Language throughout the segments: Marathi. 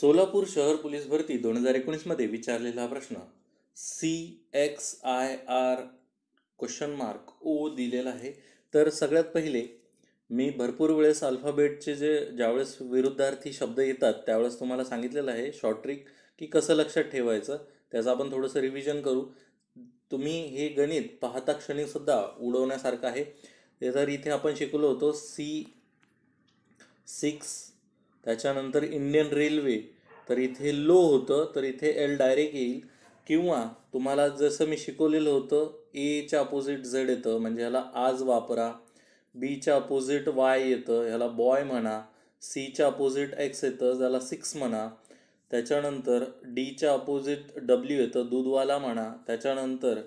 सोलापूर शहर पोलीस भरती दोन हजार एकोणीसमध्ये विचारलेला प्रश्न C X I R question mark O दिलेला आहे तर सगळ्यात पहिले मी भरपूर वेळेस अल्फाबेटचे जे ज्यावेळेस विरुद्धार्थी शब्द येतात त्यावेळेस तुम्हाला सांगितलेलं आहे शॉर्ट ट्रिक की कसं लक्षात ठेवायचं त्याचं आपण थोडंसं रिव्हिजन करू तुम्ही हे गणित पाहता क्षणीसुद्धा उडवण्यासारखं आहे जर इथे आपण शिकलो होतो सी सिक्स त्याच्यानंतर इंडियन रेल्वे तर इथे लो होतं तर इथे एल डायरेक्ट येईल किंवा तुम्हाला जसं मी शिकवलेलं होतं एच्या अपोजिट झेड येतं म्हणजे ह्याला आज वापरा बीच्या अपोजिट वाय येतं ह्याला बॉय म्हणा सीच्या अपोजिट एक्स येतं ज्याला सिक्स म्हणा त्याच्यानंतर डीच्या अपोजिट डब्ल्यू येतं दूधवाला म्हणा त्याच्यानंतर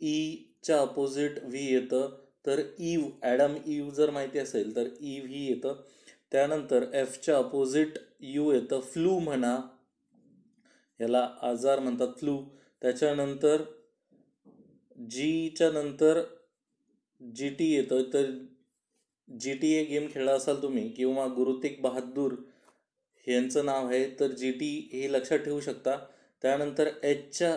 ईच्या अपोजिट व्ही येतं तर ईव ॲडम ईव जर माहिती असेल तर ई e, व्ही येतं त्यानंतर एफच्या अपोजिट यू येतं फ्लू म्हणा याला आजार म्हणतात फ्लू त्याच्यानंतर जीच्या नंतर जी टी येतं तर जी टी ए गेम खेळला असाल तुम्ही किंवा तेग बहादूर यांचं नाव आहे तर जी टी हे लक्षात ठेवू शकता त्यानंतर एचच्या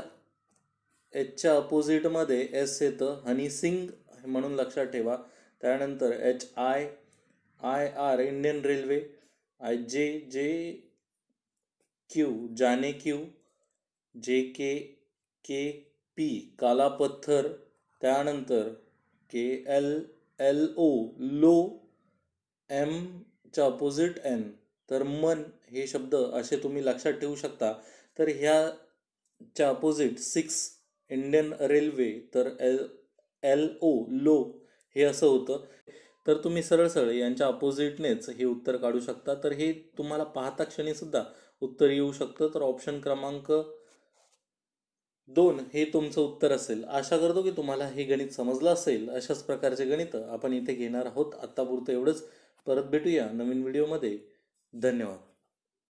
एचच्या अपोजिटमध्ये एस येतं हनी सिंग म्हणून लक्षात ठेवा त्यानंतर H I I R Indian railway I J J Q जाने क्यू जे के के पी कालापत्थर त्यानंतर के एल एल ओ लो एमच्या अपोजिट एन तर मन हे शब्द असे तुम्ही लक्षात ठेवू शकता तर ह्याच्या अपोजिट सिक्स इंडियन रेल्वे तर एल एल ओ लो हे असं होतं तर तुम्ही सरळ सरळ यांच्या अपोजिटनेच हे उत्तर काढू शकता तर हे तुम्हाला पाहता क्षणी सुद्धा उत्तर येऊ शकतं तर ऑप्शन क्रमांक दोन हे तुमचं उत्तर असेल आशा करतो की तुम्हाला हे गणित समजलं असेल अशाच प्रकारचे गणित आपण इथे घेणार आहोत आत्तापुरतं एवढंच परत भेटूया नवीन व्हिडिओमध्ये धन्यवाद